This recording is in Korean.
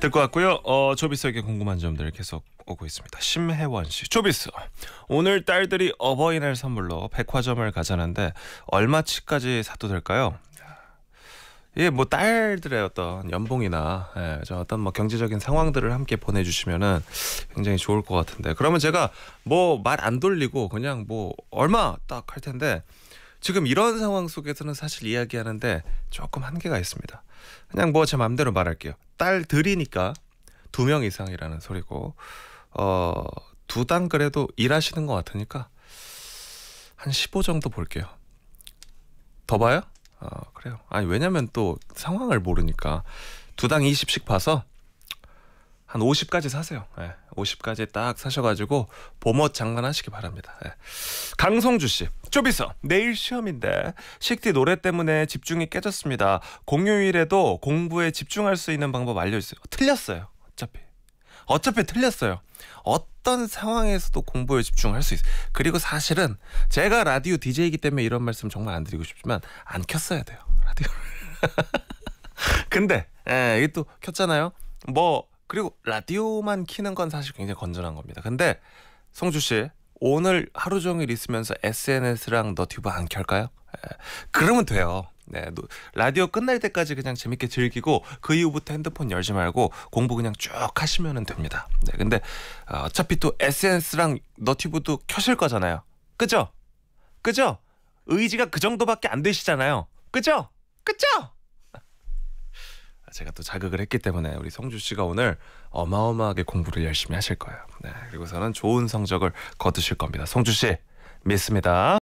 될것 같고요 어, 조비스에게 궁금한 점들 계속 오고 있습니다. 심혜원 씨, 조비스 오늘 딸들이 어버이날 선물로 백화점을 가자는데 얼마치까지 사도 될까요? 예, 뭐 딸들의 어떤 연봉이나 예, 저 어떤 뭐 경제적인 상황들을 함께 보내주시면은 굉장히 좋을 것 같은데 그러면 제가 뭐 말 안 돌리고 그냥 뭐 얼마 딱 할 텐데 지금 이런 상황 속에서는 사실 이야기하는데 조금 한계가 있습니다. 그냥 뭐 제 마음대로 말할게요. 딸들이니까 두 명 이상이라는 소리고 어, 두 당 그래도 일하시는 것 같으니까 한 15 정도 볼게요. 더 봐요? 어, 그래요. 아니 왜냐면 또 상황을 모르니까 두 당 20씩 봐서 한 50까지 사세요. 네. 50까지 딱 사셔가지고 봄옷 장만하시기 바랍니다. 예. 강성주 씨, 쪼비서 내일 시험인데 식티 노래 때문에 집중이 깨졌습니다. 공휴일에도 공부에 집중할 수 있는 방법 알려주세요. 틀렸어요. 어차피 어차피 틀렸어요. 어떤 상황에서도 공부에 집중할 수 있어요. 그리고 사실은 제가 라디오 DJ이기 때문에 이런 말씀 정말 안 드리고 싶지만 안 켰어야 돼요. 라디오 근데 예, 이게 또 켰잖아요. 뭐 그리고 라디오만 키는 건 사실 굉장히 건전한 겁니다. 근데 성주 씨 오늘 하루 종일 있으면서 SNS랑 너튜브 안 켤까요? 예, 그러면 돼요. 네, 라디오 끝날 때까지 그냥 재밌게 즐기고 그 이후부터 핸드폰 열지 말고 공부 그냥 쭉 하시면 됩니다. 네, 근데 어, 어차피 또 SNS랑 너튜브도 켜실 거잖아요. 그죠? 그죠? 의지가 그 정도밖에 안 되시잖아요. 그죠? 그죠? 제가 또 자극을 했기 때문에 우리 성주 씨가 오늘 어마어마하게 공부를 열심히 하실 거예요. 네, 그리고 서는 좋은 성적을 거두실 겁니다. 성주 씨 믿습니다.